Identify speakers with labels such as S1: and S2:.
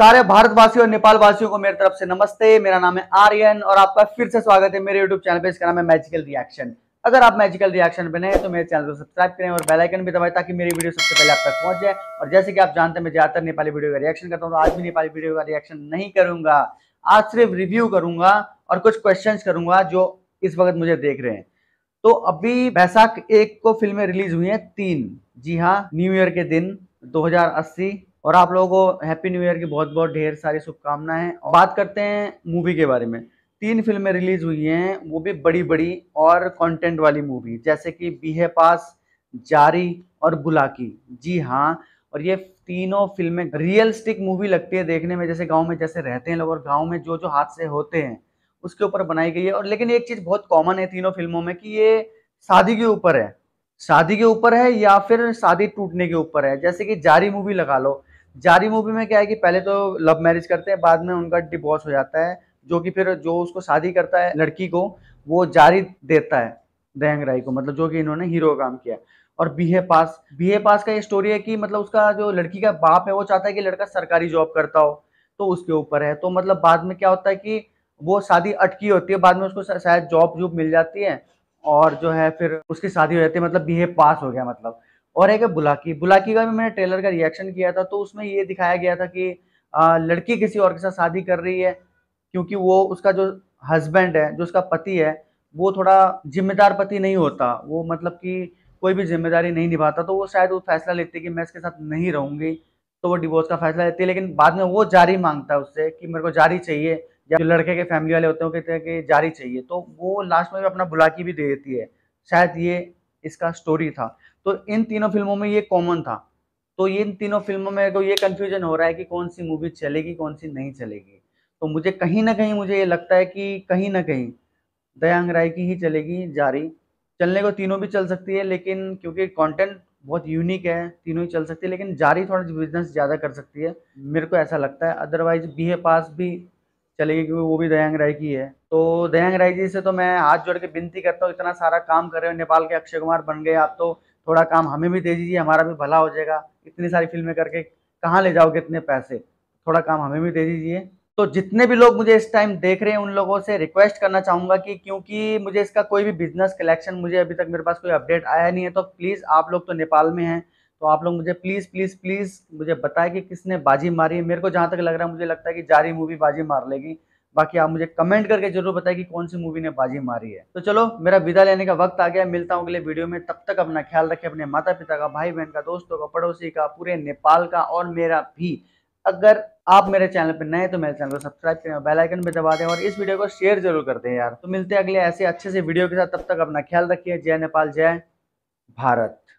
S1: सारे भारतवासियों और नेपाल वासियों को मेरी तरफ से नमस्ते मेरा नाम है आर्यन और आपका फिर से स्वागत है मेरे यूट्यूब चैनल पे इसका नाम है मैजिकल रिएक्शन अगर आप मैजिकल रिएक्शन बने हैं तो मेरे चैनल को सब्सक्राइब करें और बेल आइकन भी दबाएं ताकि मेरी वीडियो सबसे पहले आप तक पहुंच जाए और जैसे कि आप जानते हैं मैं ज़्यादातर नेपाली वीडियो का रिएक्शन करता हूँ तो आज भी नेपाली वीडियो का रिएक्शन नहीं करूंगा आज सिर्फ रिव्यू करूंगा और कुछ क्वेश्चन करूंगा जो इस वक्त मुझे देख रहे हैं तो अभी बैसाख एक को फिल्में रिलीज हुई हैं तीन जी हाँ न्यू ईयर के दिन 2080 और आप लोगों को हैप्पी न्यू ईयर की बहुत बहुत ढेर सारी शुभकामनाएं बात करते हैं मूवी के बारे में तीन फिल्में रिलीज हुई हैं वो भी बड़ी बड़ी और कंटेंट वाली मूवी जैसे कि बीहे पास जारी और बुलाकी जी हाँ और ये तीनों फिल्में रियलिस्टिक मूवी लगती है देखने में जैसे गाँव में जैसे रहते हैं लोग और गाँव में जो जो हादसे होते हैं उसके ऊपर बनाई गई है और लेकिन एक चीज़ बहुत कॉमन है तीनों फिल्मों में कि ये शादी के ऊपर है शादी के ऊपर है या फिर शादी टूटने के ऊपर है जैसे कि जारी मूवी लगा लो जारी मूवी में क्या है कि पहले तो लव मैरिज करते हैं बाद में उनका डिवोर्स हो जाता है जो कि फिर जो उसको शादी करता है लड़की को वो जारी देता है दहंग राय को मतलब जो कि इन्होंने हीरो काम किया और बीहे पास बीहे पास का ये स्टोरी है कि मतलब उसका जो लड़की का बाप है वो चाहता है कि लड़का सरकारी जॉब करता हो तो उसके ऊपर है तो मतलब बाद में क्या होता है कि वो शादी अटकी होती है बाद में उसको शायद जॉब जूब मिल जाती है और जो है फिर उसकी शादी हो जाती है मतलब बीहे पास हो गया मतलब और एक है बुलाकी बुलाकी का भी मैंने ट्रेलर का रिएक्शन किया था तो उसमें ये दिखाया गया था कि आ, लड़की किसी और के साथ शादी कर रही है क्योंकि वो उसका जो हस्बैंड है जो उसका पति है वो थोड़ा जिम्मेदार पति नहीं होता वो मतलब कि कोई भी जिम्मेदारी नहीं निभाता तो वो शायद वो फैसला लेती है कि मैं इसके साथ नहीं रहूँगी तो वो डिवोर्स का फैसला लेती है लेकिन बाद में वो जारी मांगता है उससे कि मेरे को जारी चाहिए या जो लड़के के फैमिली वाले होते हैं कहते हैं कि जारी चाहिए तो वो लास्ट में भी अपना बुलाकी भी दे देती है शायद ये इसका स्टोरी था तो इन तीनों फिल्मों में ये कॉमन था तो ये इन तीनों फिल्मों में तो ये कन्फ्यूजन हो रहा है कि कौन सी मूवी चलेगी कौन सी नहीं चलेगी तो मुझे कहीं ना कहीं मुझे ये लगता है कि कहीं ना कहीं दयांग राय की ही चलेगी जारी चलने को तीनों भी चल सकती है लेकिन क्योंकि कंटेंट बहुत यूनिक है तीनों ही चल सकती है लेकिन जारी थोड़ा बिजनेस ज़्यादा कर सकती है मेरे को ऐसा लगता है अदरवाइज बी ए पास भी चलेगी क्योंकि वो भी दयांग राय की है तो दयांग राय जी से तो मैं हाथ जोड़ के विनती करता हूँ इतना सारा काम कर रहे हो नेपाल के अक्षय कुमार बन गए आप तो थोड़ा काम हमें भी दे दीजिए हमारा भी भला हो जाएगा इतनी सारी फिल्में करके कहाँ ले जाओगे इतने पैसे थोड़ा काम हमें भी दे दीजिए तो जितने भी लोग मुझे इस टाइम देख रहे हैं उन लोगों से रिक्वेस्ट करना चाहूँगा कि क्योंकि मुझे इसका कोई भी बिजनेस कलेक्शन मुझे अभी तक मेरे पास कोई अपडेट आया नहीं है तो प्लीज़ आप लोग तो नेपाल में हैं तो आप लोग मुझे प्लीज़ प्लीज़ प्लीज़ मुझे बताएं कि किसने बाजी मारी है मेरे को जहाँ तक लग रहा है मुझे लगता है कि जारी मूवी बाजी मार लेगी बाकी आप मुझे कमेंट करके जरूर बताएं कि कौन सी मूवी ने बाजी मारी है तो चलो मेरा विदा लेने का वक्त आ गया मिलता हूँ अगले वीडियो में तब तक अपना ख्याल रखें अपने माता पिता का भाई बहन का दोस्तों का पड़ोसी का पूरे नेपाल का और मेरा भी अगर आप मेरे चैनल पर नए तो मेरे चैनल को सब्सक्राइब करें और बेल आइकन दबा दें और इस वीडियो को शेयर जरूर कर दें यार तो मिलते हैं अगले ऐसे अच्छे से वीडियो के साथ तब तक अपना ख्याल रखिए जय नेपाल जय भारत